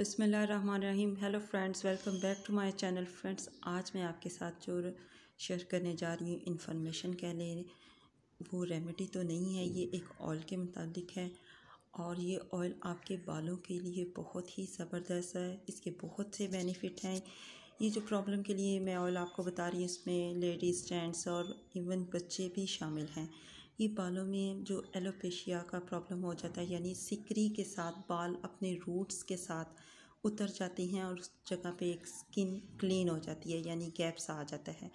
बसमिल hello friends welcome back to my channel friends आज मैं आपके साथ जो शेयर करने जा रही हूँ इन्फॉर्मेशन कह लें वो रेमेडी तो नहीं है ये एक ऑयल के मुताबिक है और ये ऑयल आपके बालों के लिए बहुत ही ज़बरदस्त है इसके बहुत से बेनिफिट हैं ये जो प्रॉब्लम के लिए मैं ऑयल आपको बता रही हूँ इसमें लेडीज़ जेंट्स और इवन बच्चे भी शामिल हैं ये बालों में जो एलोपेशिया का प्रॉब्लम हो जाता है यानी सिकरी के साथ बाल अपने रूट्स के साथ उतर जाते हैं और उस जगह पे एक स्किन क्लीन हो जाती है यानी गैप्स आ जाता है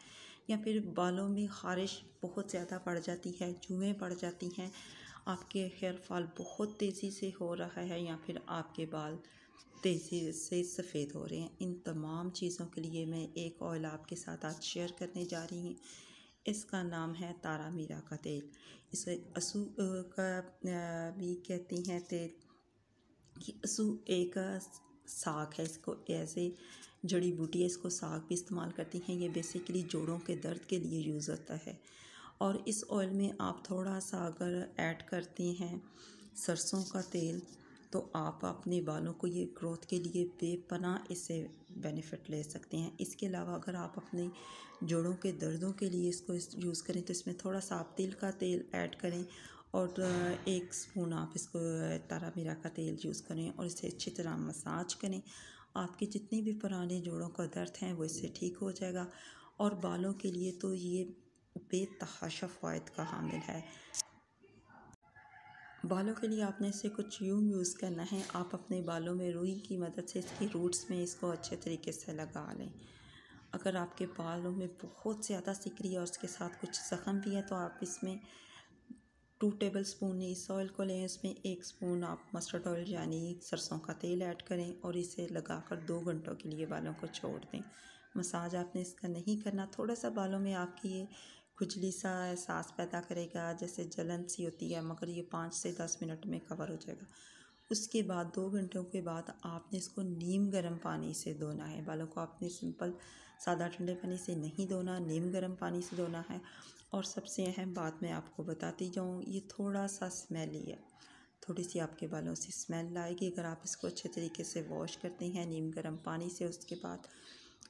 या फिर बालों में खारिश बहुत ज़्यादा पड़ जाती है जुएँ पड़ जाती हैं आपके हेयर फॉल बहुत तेज़ी से हो रहा है या फिर आपके बाल तेज़ी से सफ़ेद हो रहे हैं इन तमाम चीज़ों के लिए मैं एक ऑयल आपके साथ आज शेयर करने जा रही हूँ इसका नाम है तारा मीरा का तेल इसे असू का भी कहती हैं तेल कि असू एक साग है इसको ऐसे जड़ी बूटी है इसको साग भी इस्तेमाल करती हैं ये बेसिकली जोड़ों के दर्द के लिए यूज़ होता है और इस ऑयल में आप थोड़ा सा अगर ऐड करती हैं सरसों का तेल तो आप अपने बालों को ये ग्रोथ के लिए बेपना इससे बेनिफिट ले सकते हैं इसके अलावा अगर आप अपने जोड़ों के दर्दों के लिए इसको यूज़ करें तो इसमें थोड़ा सा आप तिल का तेल ऐड करें और एक स्पून आप इसको तारा मीरा का तेल यूज़ करें और इसे अच्छी तरह मसाज करें आपके जितने भी पुराने जोड़ों का दर्द हैं वो इससे ठीक हो जाएगा और बालों के लिए तो ये बेतहाशा फ़ायद का हामिल है बालों के लिए आपने इसे कुछ यूँ यूज़ करना है आप अपने बालों में रुई की मदद से इसके रूट्स में इसको अच्छे तरीके से लगा लें अगर आपके बालों में बहुत ज़्यादा सिकरी और उसके साथ कुछ ज़ख़म भी है तो आप इसमें टू टेबल स्पून इस ऑयल को लें उसमें एक स्पून आप मस्टर्ड ऑयल यानी सरसों का तेल ऐड करें और इसे लगाकर दो घंटों के लिए बालों को छोड़ दें मसाज आपने इसका नहीं करना थोड़ा सा बालों में आपकी ये खुजली सा एहसास पैदा करेगा जैसे जलन सी होती है मगर ये पाँच से दस मिनट में कवर हो जाएगा उसके बाद दो घंटों के बाद आपने इसको नीम गर्म पानी से धोना है बालों को आपने सिंपल सादा ठंडे पानी से नहीं धोना नीम गर्म पानी से धोना है और सबसे अहम बात मैं आपको बताती जाऊँ ये थोड़ा सा स्मेली है थोड़ी सी आपके बालों से स्मेल आएगी अगर आप इसको अच्छे तरीके से वॉश करते हैं नीम गर्म पानी से उसके बाद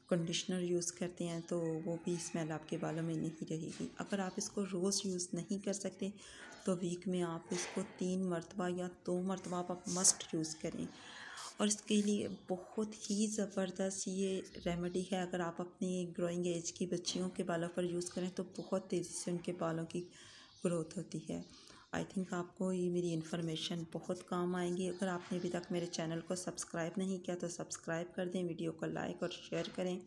कंडीशनर यूज़ करते हैं तो वो भी स्मेल आपके बालों में नहीं रहेगी अगर आप इसको रोज़ यूज़ नहीं कर सकते तो वीक में आप इसको तीन मरतबा या दो मरतबा आप मस्ट यूज़ करें और इसके लिए बहुत ही ज़बरदस्त ये रेमेडी है अगर आप अपनी ग्रोइंग एज की बच्चियों के बालों पर यूज़ करें तो बहुत तेज़ी से उनके बालों की ग्रोथ होती है आई थिंक आपको ये मेरी इन्फॉर्मेशन बहुत काम आएंगी अगर आपने अभी तक मेरे चैनल को सब्सक्राइब नहीं किया तो सब्सक्राइब कर दें वीडियो को लाइक और शेयर करें